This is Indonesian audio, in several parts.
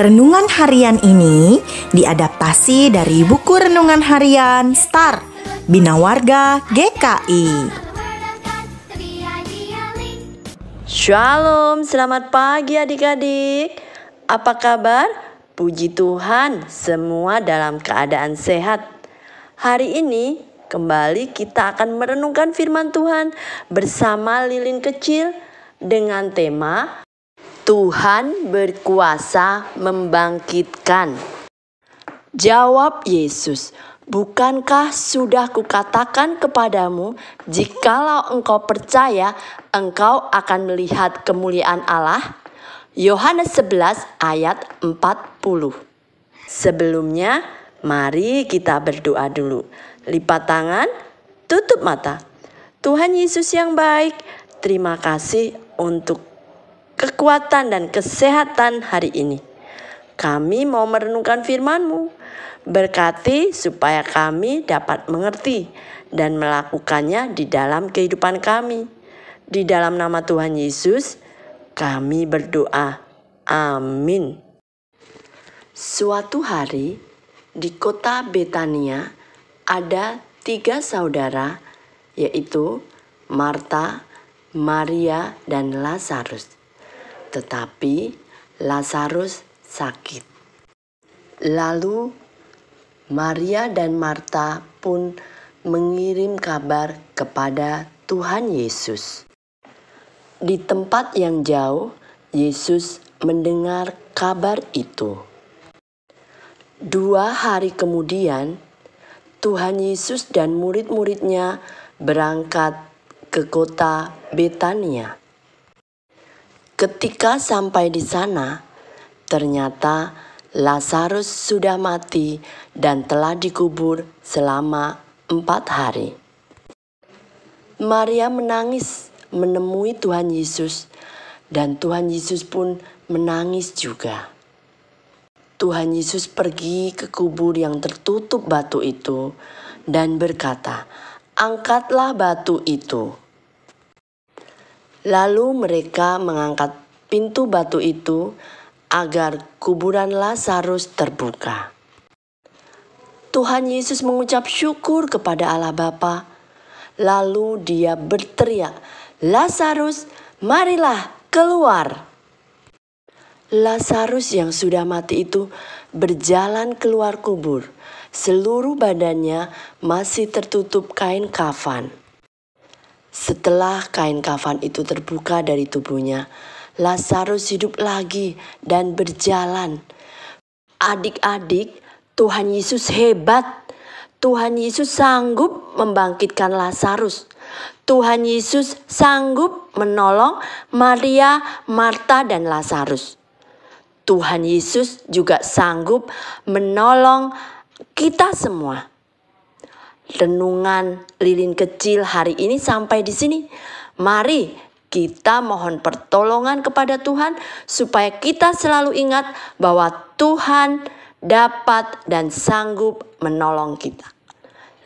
Renungan harian ini diadaptasi dari buku renungan harian Star Bina Warga GKI. Shalom, selamat pagi adik-adik. Apa kabar? Puji Tuhan, semua dalam keadaan sehat. Hari ini kembali kita akan merenungkan firman Tuhan bersama lilin kecil dengan tema Tuhan berkuasa membangkitkan. Jawab Yesus, Bukankah sudah kukatakan kepadamu, jikalau engkau percaya, engkau akan melihat kemuliaan Allah? Yohanes 11 ayat 40 Sebelumnya, mari kita berdoa dulu. Lipat tangan, tutup mata. Tuhan Yesus yang baik, terima kasih untuk kekuatan, dan kesehatan hari ini. Kami mau merenungkan firman-Mu. Berkati supaya kami dapat mengerti dan melakukannya di dalam kehidupan kami. Di dalam nama Tuhan Yesus, kami berdoa. Amin. Suatu hari di kota Betania ada tiga saudara, yaitu Marta, Maria, dan Lazarus. Tetapi Lazarus sakit. Lalu Maria dan Marta pun mengirim kabar kepada Tuhan Yesus. Di tempat yang jauh, Yesus mendengar kabar itu. Dua hari kemudian, Tuhan Yesus dan murid-muridnya berangkat ke kota Betania Ketika sampai di sana, ternyata Lazarus sudah mati dan telah dikubur selama empat hari. Maria menangis menemui Tuhan Yesus, dan Tuhan Yesus pun menangis juga. Tuhan Yesus pergi ke kubur yang tertutup batu itu dan berkata, "Angkatlah batu itu." Lalu mereka mengangkat pintu batu itu agar kuburan Lazarus terbuka. Tuhan Yesus mengucap syukur kepada Allah Bapa. Lalu dia berteriak, "Lazarus, marilah keluar!" Lazarus yang sudah mati itu berjalan keluar kubur. Seluruh badannya masih tertutup kain kafan. Setelah kain kafan itu terbuka dari tubuhnya, Lazarus hidup lagi dan berjalan. Adik-adik, Tuhan Yesus hebat. Tuhan Yesus sanggup membangkitkan Lazarus. Tuhan Yesus sanggup menolong Maria, Marta, dan Lazarus. Tuhan Yesus juga sanggup menolong kita semua renungan lilin kecil hari ini sampai di sini. Mari kita mohon pertolongan kepada Tuhan supaya kita selalu ingat bahwa Tuhan dapat dan sanggup menolong kita.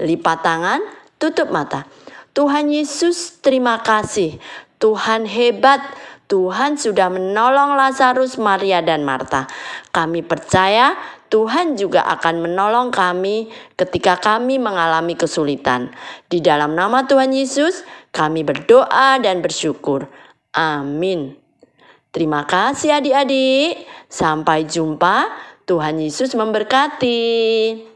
Lipat tangan, tutup mata. Tuhan Yesus, terima kasih. Tuhan hebat. Tuhan sudah menolong Lazarus, Maria, dan Marta. Kami percaya Tuhan juga akan menolong kami ketika kami mengalami kesulitan. Di dalam nama Tuhan Yesus, kami berdoa dan bersyukur. Amin. Terima kasih adik-adik. Sampai jumpa. Tuhan Yesus memberkati.